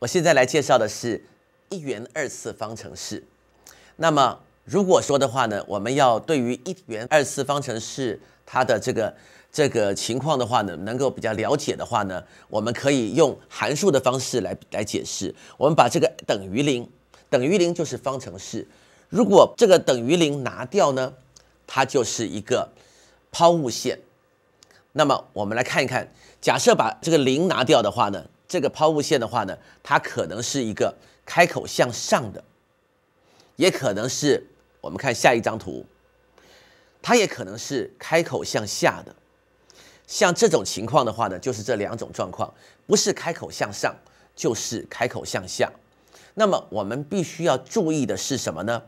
我现在来介绍的是一元二次方程式。那么如果说的话呢，我们要对于一元二次方程式它的这个这个情况的话呢，能够比较了解的话呢，我们可以用函数的方式来来解释。我们把这个等于零，等于零就是方程式。如果这个等于零拿掉呢，它就是一个抛物线。那么我们来看一看，假设把这个零拿掉的话呢？这个抛物线的话呢，它可能是一个开口向上的，也可能是我们看下一张图，它也可能是开口向下的。像这种情况的话呢，就是这两种状况，不是开口向上，就是开口向下。那么我们必须要注意的是什么呢？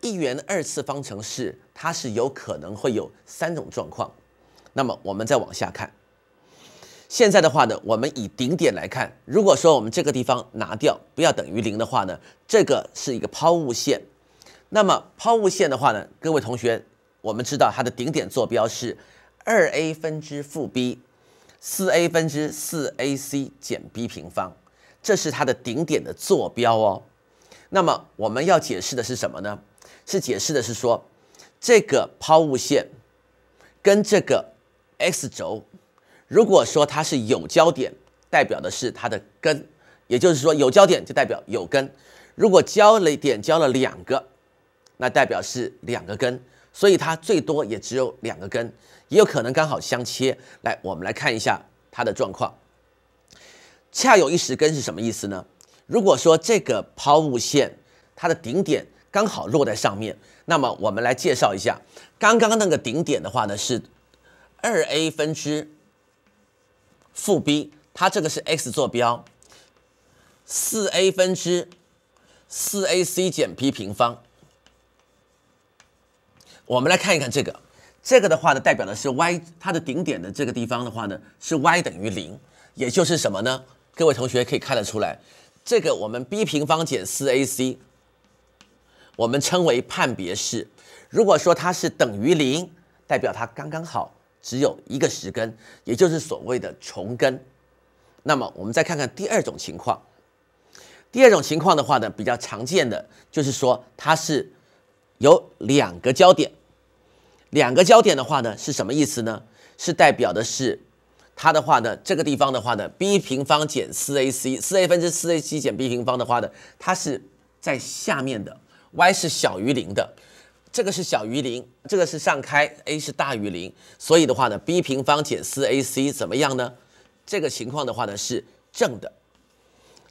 一元二次方程式它是有可能会有三种状况。那么我们再往下看。现在的话呢，我们以顶点来看，如果说我们这个地方拿掉不要等于零的话呢，这个是一个抛物线。那么抛物线的话呢，各位同学，我们知道它的顶点坐标是二 a 分之负 b，四 a 分之四 ac 减 b 平方，这是它的顶点的坐标哦。那么我们要解释的是什么呢？是解释的是说，这个抛物线跟这个 x 轴。如果说它是有交点，代表的是它的根，也就是说有交点就代表有根。如果交了点交了两个，那代表是两个根，所以它最多也只有两个根，也有可能刚好相切。来，我们来看一下它的状况。恰有一时根是什么意思呢？如果说这个抛物线它的顶点刚好落在上面，那么我们来介绍一下刚刚那个顶点的话呢是二 a 分之。负 b，它这个是 x 坐标，四 a 分之四 ac 减 b 平方。我们来看一看这个，这个的话呢，代表的是 y，它的顶点的这个地方的话呢，是 y 等于零，也就是什么呢？各位同学可以看得出来，这个我们 b 平方减四 ac，我们称为判别式。如果说它是等于零，代表它刚刚好。只有一个实根，也就是所谓的重根。那么我们再看看第二种情况。第二种情况的话呢，比较常见的就是说它是有两个交点。两个交点的话呢，是什么意思呢？是代表的是它的话呢，这个地方的话呢，b 平方减 4ac，4a 分之 4ac 减 b 平方的话呢，它是在下面的，y 是小于0的。这个是小于零，这个是上开，a 是大于零，所以的话呢，b 平方减 4ac 怎么样呢？这个情况的话呢是正的，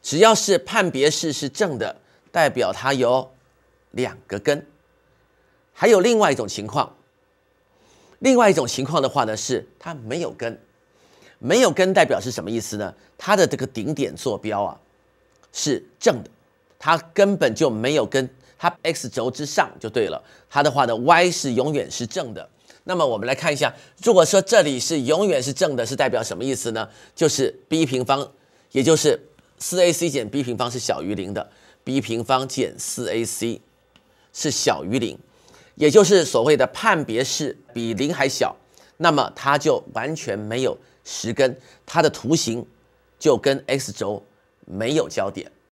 只要是判别式是正的，代表它有两个根。还有另外一种情况，另外一种情况的话呢是它没有根，没有根代表是什么意思呢？它的这个顶点坐标啊是正的，它根本就没有根。它 x 轴之上就对了。它的话呢，y 是永远是正的。那么我们来看一下，如果说这里是永远是正的，是代表什么意思呢？就是 b 平方，也就是 4ac 减 b 平方是小于0的，b 平方减 4ac 是小于0，也就是所谓的判别式比0还小。那么它就完全没有实根，它的图形就跟 x 轴没有交点。